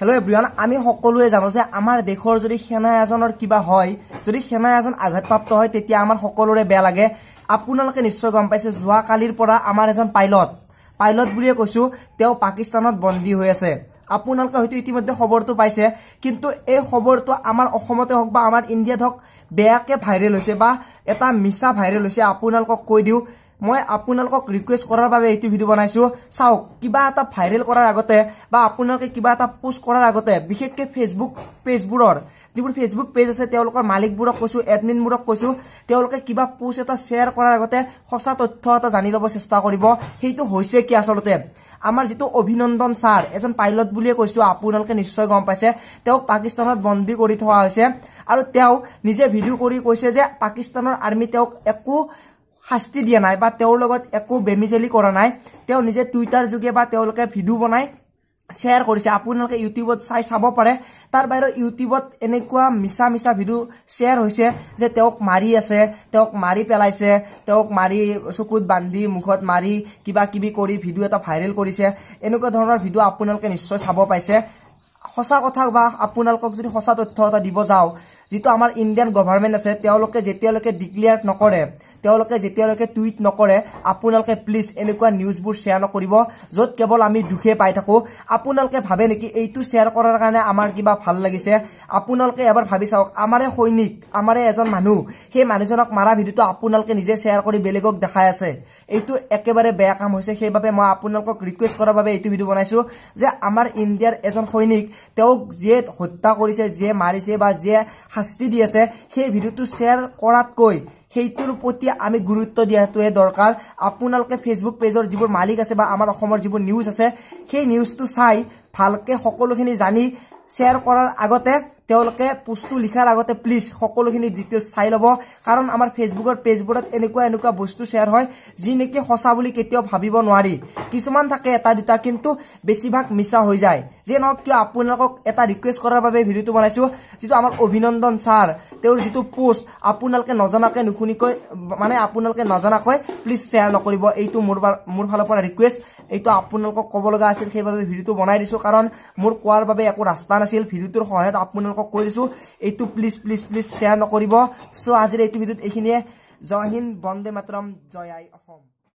hello' এব্ৰিৱান আমি সকলোৱে জানো যে আমাৰ দেশৰ যদি সেনা এজনৰ কিবা হয় যদি সেনা এজন আঘাতপ্ৰাপ্ত হয় তেতিয়া আমাৰ সকলোৰে বেয়া লাগে আপোনালোকে নিশ্চয় গম পাইছে যোৱাকালিৰ পৰা আমাৰ এজন পাইলট পাইলট বুলিয়ে কৈছো তেওঁ পাকিস্তানত বন্দী হৈ আছে আপোনালোকে হয়তো ইতিমধ্যে খবৰটো পাইছে কিন্তু এই খবৰটো আমাৰ অসমতে হওক বা আমাৰ ইণ্ডিয়াত হওক বেয়াকে ভাইৰেল হৈছে বা এটা মিছা ভাইৰেল হৈছে আপোনালোকক কৈ দিওঁ মই আপোনালোকক ৰিকুৱেষ্ট কৰাৰ বাবে এইটো ভিডিঅ' বনাইছো চাওক কিবা এটা ভাইৰেল কৰাৰ আগতে বা আপোনালোকে কিবা এটা পোষ্ট কৰাৰ আগতে বিশেষকে ফেচবুক পেজবোৰৰ যিবোৰ ফেচবুক পেজ আছে তেওঁলোকৰ মালিকবোৰক কৈছো এডমিনবোৰক কৈছো তেওঁলোকে কিবা পোষ্ট এটা শ্বেয়াৰ কৰাৰ আগতে সঁচা তথ্য এটা জানি লব চেষ্টা কৰিব সেইটো হৈছে কি আচলতে আমাৰ যিটো অভিনন্দন ছাৰ এজন পাইলট বুলিয়ে কৈছো আপোনালোকে নিশ্চয় গম পাইছে তেওঁক পাকিস্তানত বন্দী কৰি থোৱা হৈছে আৰু তেওঁ নিজে ভিডিঅ' কৰি কৈছে যে পাকিস্তানৰ আৰ্মী তেওঁক একো শাস্তি দিয়া নাই বা তেওঁৰ লগত একো বেমিজালি কৰা নাই তেওঁ নিজে টুইটাৰ যোগে বা তেওঁলোকে ভিডিঅ' বনাই শ্বেয়াৰ কৰিছে আপোনালোকে ইউটিউবত চাই চাব পাৰে তাৰ বাহিৰে ইউটিউবত এনেকুৱা মিছা মিছা ভিডিঅ' শ্বেয়াৰ হৈছে যে তেওঁক মাৰি আছে তেওঁক মাৰি পেলাইছে তেওঁক মাৰি চকুত বান্ধি মুখত মাৰি কিবা কিবি কৰি ভিডিঅ' এটা ভাইৰেল কৰিছে এনেকুৱা ধৰণৰ ভিডিঅ' আপোনালোকে নিশ্চয় চাব পাইছে সঁচা কথা বা আপোনালোকক যদি সঁচা তথ্য এটা দিব যাওঁ যিটো আমাৰ ইণ্ডিয়ান গভাৰ্মেণ্ট আছে তেওঁলোকে যেতিয়ালৈকে ডিক্লেয়াৰ নকৰে তেওঁলোকে যেতিয়ালৈকে টুইট নকৰে আপোনালোকে প্লিজ এনেকুৱা নিউজবোৰ শ্বেয়াৰ নকৰিব য'ত কেৱল আমি দুখে পাই থাকো আপোনালোকে ভাবে নেকি এইটো শ্বেয়াৰ কৰাৰ কাৰণে আমাৰ কিবা ভাল লাগিছে আপোনালোকে এবাৰ ভাবি চাওক আমাৰে সৈনিক আমাৰে এজন মানুহ সেই মানুহজনক মাৰা ভিডিঅটো আপোনালোকে নিজে শ্বেয়াৰ কৰি বেলেগক দেখাই আছে এইটো একেবাৰে বেয়া কাম হৈছে সেইবাবে মই আপোনালোকক ৰিকুৱেষ্ট কৰাৰ বাবে এইটো ভিডিঅ' বনাইছো যে আমাৰ ইণ্ডিয়াৰ এজন সৈনিক তেওঁক যিয়ে হত্যা কৰিছে যিয়ে মাৰিছে বা যিয়ে শাস্তি দি আছে সেই ভিডিঅ'টো শ্বেয়াৰ কৰাতকৈ সেইটোৰ প্ৰতি আমি গুৰুত্ব দিয়াটোৱে দৰকাৰ আপোনালোকে ফেচবুক পেজৰ যিবোৰ মালিক আছে বা আমাৰ অসমৰ যিবোৰ নিউজ আছে সেই নিউজটো চাই ভালকৈ সকলোখিনি জানি শ্বেয়াৰ কৰাৰ আগতে তেওঁলোকে পোষ্টটো লিখাৰ আগতে প্লিজ সকলোখিনি ডিটেইলছ চাই ল'ব কাৰণ আমাৰ ফেচবুকৰ পেজবোৰত এনেকুৱা এনেকুৱা বস্তু শ্বেয়াৰ হয় যি নেকি সঁচা বুলি কেতিয়াও ভাবিব নোৱাৰি কিছুমান থাকে এটা দুটা কিন্তু বেছিভাগ মিছা হৈ যায় যে নহওক কিয় আপোনালোকক এটা ৰিকুৱেষ্ট কৰাৰ বাবে ভিডিঅ'টো বনাইছো যিটো আমাৰ অভিনন্দন ছাৰ তেওঁৰ যিটো পোষ্ট আপোনালোকে নজনাকৈ নুশুনিকৈ মানে আপোনালোকে নজনাকৈ প্লিজ শ্বেয়াৰ নকৰিব এইটো মোৰ মোৰ ফালৰ পৰা ৰিকুৱেষ্ট এইটো আপোনালোকক ক'ব লগা আছিল সেইবাবে ভিডিঅ'টো বনাই দিছো কাৰণ মোৰ কোৱাৰ বাবে একো ৰাস্তা নাছিল ভিডিঅ'টোৰ সহায়ত আপোনালোকক কৈ দিছোঁ এইটো প্লিজ প্লিজ প্লিজ শ্বেয়াৰ নকৰিব চ' আজিৰ এইটো ভিডিঅ'ত এইখিনিয়ে জয় হিন্দ বন্দে মাতৰম জয় আই অসম